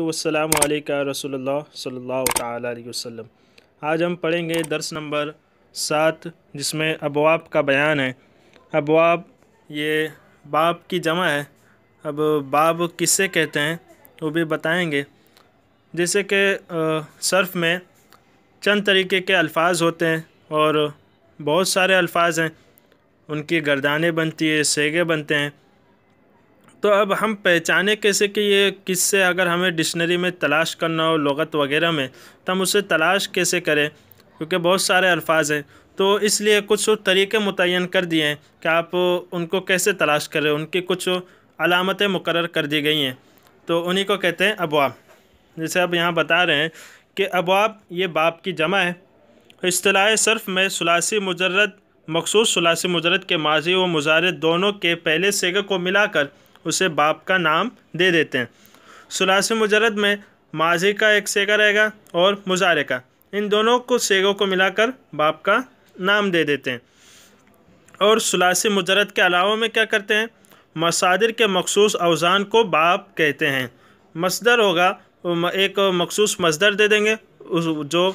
वसलाम रसोल्ला सल्ला वसम आज हम पढ़ेंगे दर्स नंबर सात जिसमें अबवाब का बयान है अबवाब ये बाप की जमा है अब बाब किसे कहते हैं वो भी बताएंगे जैसे कि सर्फ में चंद तरीके के अल्फाज होते हैं और बहुत सारे अल्फाज हैं उनकी गर्दानें बनती है सेगे बनते हैं तो अब हम पहचाने कैसे कि ये किससे अगर हमें डिक्शनरी में तलाश करना हो लगत वगैरह में तो हम उसे तलाश कैसे करें क्योंकि बहुत सारे अल्फाज हैं तो इसलिए कुछ तरीके मुतन कर दिए हैं कि आप उनको कैसे तलाश करें उनकी कुछ अलामतें मुकर कर दी गई हैं तो उन्हीं को कहते हैं अबवाब जैसे अब यहाँ बता रहे हैं कि अबवाब ये बाप की जमा है असलाह सर्फ में सलासी मुजरद मखसूस सलासी मुजरद के माजी व मुजारद दोनों के पहले सेगे को मिलाकर उसे बाप का नाम दे देते हैं सलास मुजरद में माजी का एक सेगा रहेगा और मुजारे का इन दोनों को सेगों को मिलाकर बाप का नाम दे देते हैं और सलास मुजरद के अलावा में क्या करते हैं मसादिर के मखसूस अवजान को बाप कहते हैं मजदर होगा एक मखसूस मजदर दे देंगे जो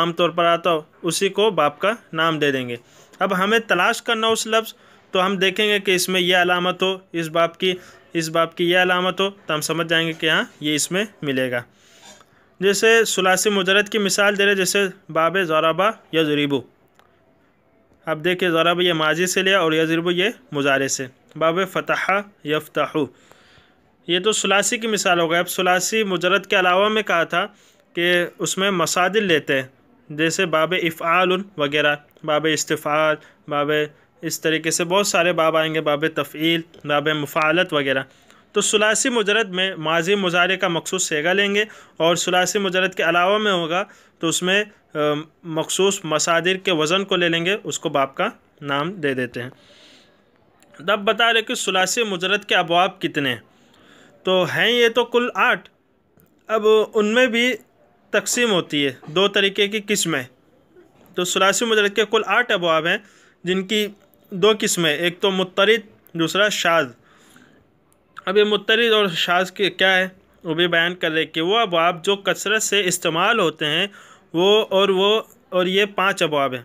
आम तौर पर आता हो उसी को बाप का नाम दे देंगे अब हमें तलाश करना उस लफ्ज़ तो हम देखेंगे कि इसमें यह अलामत हो इस बाप की इस बाप की यह अलामत हो तो हम समझ जाएंगे कि हाँ ये इसमें मिलेगा जैसे सलासी मुजरत की मिसाल दे रहे जैसे बाब ज़राबा या जरीबू अब देखिए ज़राब ये माजी से लिया और यजरबू ये मुजारे से बाब फ़तह यफ ये तो सुलासी की मिसाल हो गई अब सुलासी मुजरत के अलावा में कहा था कि उसमें मसादिल लेते हैं जैसे बाब इफ़ाल वगैरह बाब इस्तफ़ाल बाब इस तरीके से बहुत सारे बाब आएंगे बाब तफ़ील बाब मुफालत वगैरह तो सलासी मुजरद में माजी मुजारे का मखसूस सेगा लेंगे और सलासी मुजरद के अलावा में होगा तो उसमें मखसूस मसादिर के वज़न को ले लेंगे उसको बाप का नाम दे देते हैं तब बता रहे कि सलासी मुजरद के अबाब कितने तो हैं ये तो कुल आठ अब उनमें भी तकसीम होती है दो तरीके की किस्में तो सलासी मुजरद के कुल आठ अबाब हैं जिनकी दो किस्में एक तो मुतरद दूसरा शाज अब ये मुतरद और शाज के क्या है वो भी बयान कर रहे कि वह अबाब जो कसरत से इस्तेमाल होते हैं वो और वो और ये पांच अबाब हैं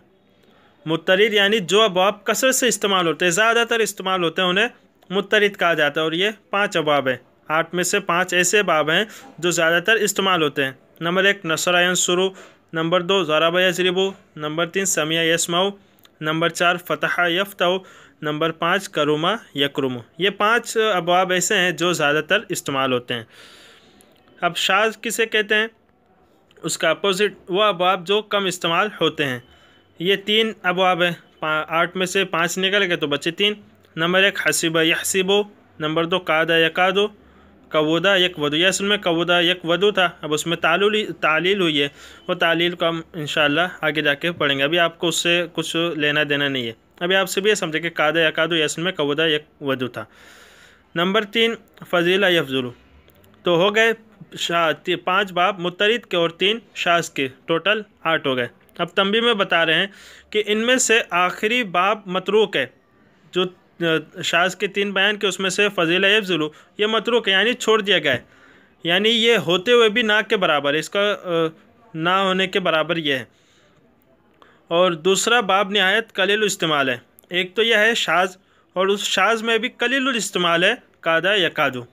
मुतरद यानी जो अबाब कसरत से इस्तेमाल होते हैं ज़्यादातर इस्तेमाल होते हैं उन्हें मुतरद कहा जाता है और ये पाँच अबाब हैं आठ में से पाँच ऐसे अबाब हैं जो ज़्यादातर इस्तेमाल होते हैं नंबर एक नसरायन शुरू नंबर दो ज़राबा यजरिबू नंबर तीन समिया यसमाऊ नंबर चार फ़तः यफ्तो नंबर पाँच करुमा यक्रम ये पांच अबाब ऐसे हैं जो ज़्यादातर इस्तेमाल होते हैं अब शाज किसे कहते हैं उसका अपोज़िट वह अबाब जो कम इस्तेमाल होते हैं ये तीन अबाब हैं आठ में से पाँच निकल गए तो बचे तीन नंबर एक हसीबा यहसीबो नंबर दो कादा यकादो कबूदा एक वधु यह असल में कबूदा एक वधु था अब उसमें तालुल तालील हुई है वो तालील को हम इन आगे जाके पढ़ेंगे अभी आपको उससे कुछ लेना देना नहीं है अभी आप सभी ये समझे कि कादा या कादो यह असल में कबूदा एक वधु था नंबर तीन फजीला यफजुलू तो हो गए पाँच बाप मुतरद के और तीन शास के टोटल आठ हो गए अब तंबी में बता रहे हैं कि इनमें से आखिरी बाप मतरूक है जो शाज के तीन बयान के उसमें से फ़जील एफजुलू ये है यानी छोड़ दिया गया है यानी ये होते हुए भी ना के बराबर है इसका ना होने के बराबर यह है और दूसरा बाब नहायत कलील इस्तेमाल है एक तो यह है शाज और उस शाज में भी कलील इस्तेमाल है कादा या कादू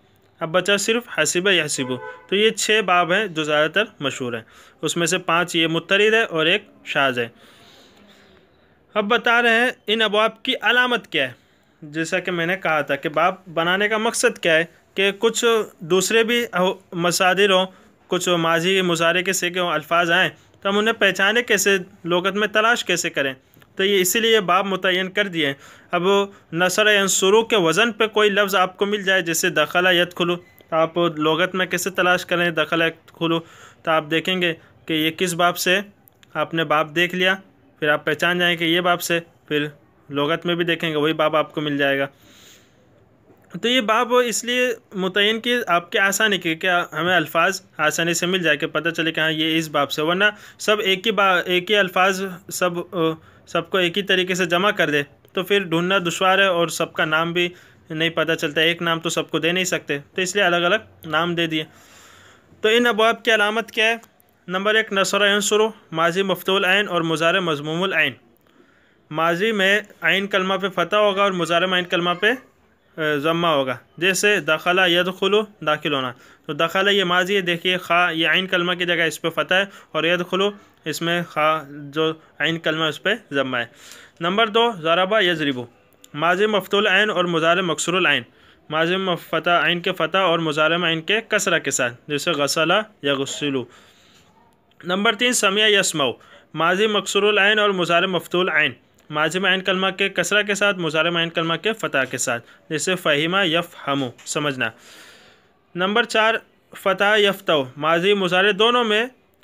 अब बचा सिर्फ हसीब या हसीबू तो ये छः बाब हैं जो ज़्यादातर मशहूर हैं उसमें से पाँच ये मुतरद है और एक शाज है अब बता रहे हैं इन अबाब की अलामत क्या है जैसा कि मैंने कहा था कि बाप बनाने का मकसद क्या है कि कुछ दूसरे भी मसादिर हों कुछ माजी मुजारे के से के अल्फाज आएँ तो हम उन्हें पहचाने कैसे लोगत में तलाश कैसे करें तो ये इसीलिए बाप मुतन कर दिए अब नसर यांसुरू के वज़न पे कोई लफ्ज़ आपको मिल जाए जैसे दखला यद खुलू तो आप लोगत में कैसे तलाश करें दखला यद खुलू तो आप देखेंगे कि ये किस बाप से आपने बाप देख लिया फिर आप पहचान जाएँ कि ये बाप से फिर लगत में भी देखेंगे वही बाब आपको मिल जाएगा तो ये बाब इसलिए मुतन कि आपके आसानी के क्या हमें अल्फाज आसानी से मिल जाए कि पता चले कि हाँ ये इस बाब से वरना सब एक ही बा एक ही अल्फाज सब सबको एक ही तरीके से जमा कर दे तो फिर ढूंढना दुशवार है और सबका नाम भी नहीं पता चलता एक नाम तो सबको दे नहीं सकते तो इसलिए अलग अलग नाम दे दिए तो इन अबाब की अलामत क्या है नंबर एक नसर शुरू माजी मफतुल और मुजार मजमूमल माजी में आइन कलमा पे फतह होगा और मुजारम आइन कलमा पे जम्मा होगा जैसे दखला यदखलु दाखिल होना तो दखला ये माजी है देखिए खा ये आइन कलमा की जगह इस पर फतह है और यद यदखलु इसमें खा जो आइन कलमा उस पर जम्मा है नंबर दो ज़राबा यजरिबू माजी मफतुल आइन और मुजारम मकसरुल आइन माजी फ़तः आइन के फतह और मुजारम आइन के कसरा के साथ जैसे गसला या गसलू नंबर तीन समिया यसमऊ माजी मकसरुल आइन और मुजारम मफतुल आइन माजिम आन कलमा के कसरा के साथ मुजार आन कलमा के फ़तह के साथ जैसे फ़हिमा यफ़ हमो समझना नंबर चार फ़तह यफ़तो माजी मुजारे दोनों में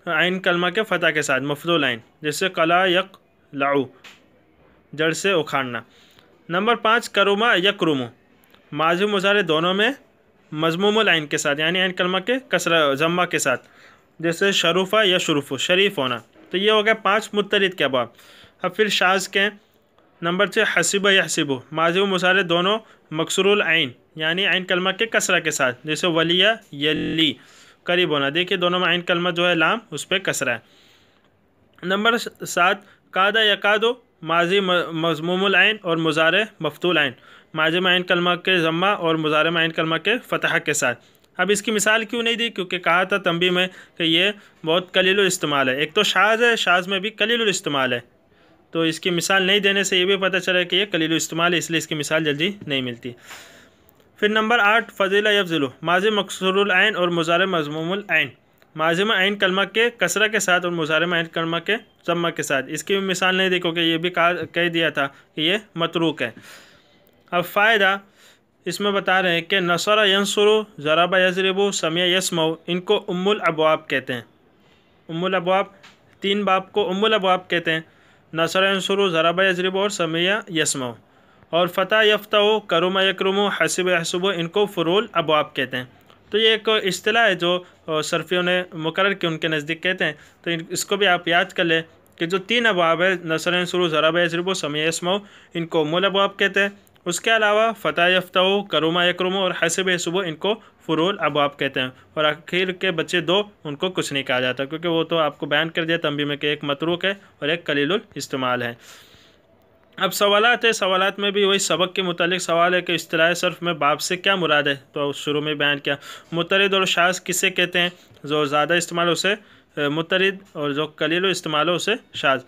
आन कलमा के फ़तह के साथ मफरूल आइन जैसे कला यक लाऊ जड़ से उखाड़ना नंबर पाँच करुमा यकरुमो माजी मुजारे दोनों में मजमूम लाइन के साथ यानी आन कलमा के कसरा जम्मा के साथ जैसे शरूफ़ा या शरूफ़ शरीफ होना तो ये हो गया पाँच मुतरद के अबाब अब फिर शाज के नंबर छः हसीब हसीब माजी व मुसारे दोनों मकसरुल आइन यानी आइन कलमा के कसरा के साथ जैसे वलिया यली करीब होना देखिए दोनों में आइन कलमा जो है लाम उस पर कसरा है नंबर सात कादा यकादो माजी मजमूमल आइन और मुजार मफतूल आइन माजी में आइन कलमा के ज़म्मा और मुजारे आइन कलमा के फतह के साथ अब इसकी मिसाल क्यों नहीं दी क्योंकि कहा था तंबी में कि ये बहुत कलील इस्तेमाल है एक तो शाज है शाज में भी कलील इस्तेमाल है तो इसकी मिसाल नहीं देने से ये भी पता चला कि ये कलीलू इस्तेमाल है इसलिए इसकी मिसाल जल्दी नहीं मिलती फिर नंबर आठ फजीला यफजिलो माज मकसरैन और मुजार मजमूमैन माजिम आन कलमा के कसरा के साथ और मुजार आन कलमा के जम्मा के साथ इसकी भी मिसाल नहीं देखो कि ये भी कहा कह दिया था कि ये मतरूक है अब फ़ायदा इसमें बता रहे हैं कि नसरा यंसरु ज़राबा यजरबो समिया यसमो इनको उम्मुल अबवाब कहते हैं उम्मुल अबवाब तीन बाप को उम्मुल अबवाब कहते हैं नसरसर ज़राबा यजरब और समिया यसमो और फ़तः यफ्ता करुम यक्रम हसब हसब इनको फ़रूल अबवाब कहते हैं तो ये एक अतलाह है जो सरफियों ने मुकर के उनके नज़दीक कहते हैं तो इसको भी आप याद कर लें कि जो तीन अबाब है नसर नसरसर ज़राब यजरब समिया यसमो इनको मूल अबाब कहते हैं उसके अलावा फ़तह याफ़्ताओ करोमा यक्रमा और हसब सुबह इनको फ़ुरूल अबाब कहते हैं और आखिर के बच्चे दो उनको कुछ नहीं कहा जाता क्योंकि वो तो आपको बैन कर दिया तंबी में कि एक मतरूक है और एक कलील इस्तेमाल है अब सवालत है सवालत में भी वही सबक के मतलब सवाल है कि असलाह सर्फ में बाप से क्या मुराद है तो शुरू में बयान किया मुतरद और शाज किसे कहते हैं जो ज़्यादा इस्तेमाल उसे मुतरद और जो कलील इस्तेमाल हो उसे शाज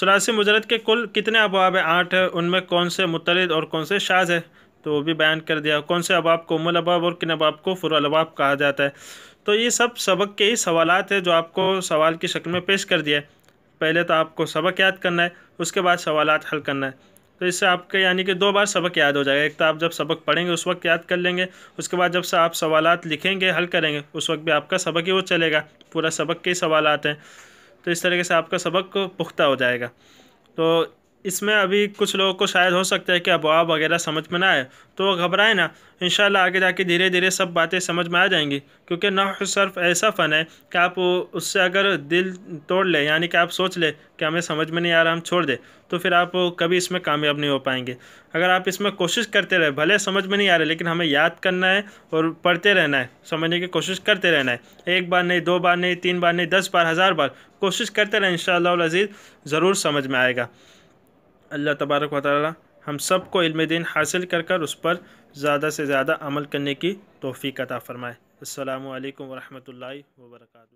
सलासी मुजरत के कुल कितने अबाब हैं आठ है उनमें कौन से मुतरद और कौन से शाज है तो वो भी बयान कर दिया कौन से अबाब को उमल अबाब और किन अबाब को फुरबाब अबाब कहा जाता है तो ये सब सबक के ही सवालत है जो आपको सवाल की शक्ल में पेश कर दिया है पहले तो आपको सबक याद करना है उसके बाद सवाल हल करना है तो इससे आपके यानी कि दो बार सबक याद हो जाएगा एक तो आप जब सबक पढ़ेंगे उस वक्त याद कर लेंगे उसके बाद जब से आप सवाल लिखेंगे हल करेंगे उस वक्त भी आपका सबक ही वो चलेगा पूरा सबक के ही सवाल हैं तो इस तरीके से आपका सबक पुख्ता हो जाएगा तो इसमें अभी कुछ लोगों को शायद हो सकता है कि आप वगैरह समझ में ना आए तो घबराए ना इन आगे जाके धीरे धीरे सब बातें समझ में आ जाएंगी क्योंकि न सिर्फ ऐसा फ़न है कि आप उससे अगर दिल तोड़ लें यानी कि आप सोच लें कि हमें समझ में नहीं आ रहा हम छोड़ दें तो फिर आप कभी इसमें कामयाब नहीं हो पाएंगे अगर आप इसमें कोशिश करते रहे भले समझ में नहीं आ रहे लेकिन हमें याद करना है और पढ़ते रहना है समझने की कोशिश करते रहना है एक बार नहीं दो बार नहीं तीन बार नहीं दस बार हज़ार बार कोशिश करते रहें इन शज़ीज़ ज़रूर समझ में आएगा अल्लाह तबारक व हम सबको इल्म दिन हासिल कर कर उस पर ज़्यादा से ज़्यादा अमल करने की तोहफ़ी अता फ़रमाए अल्लाम वरहमल वर्का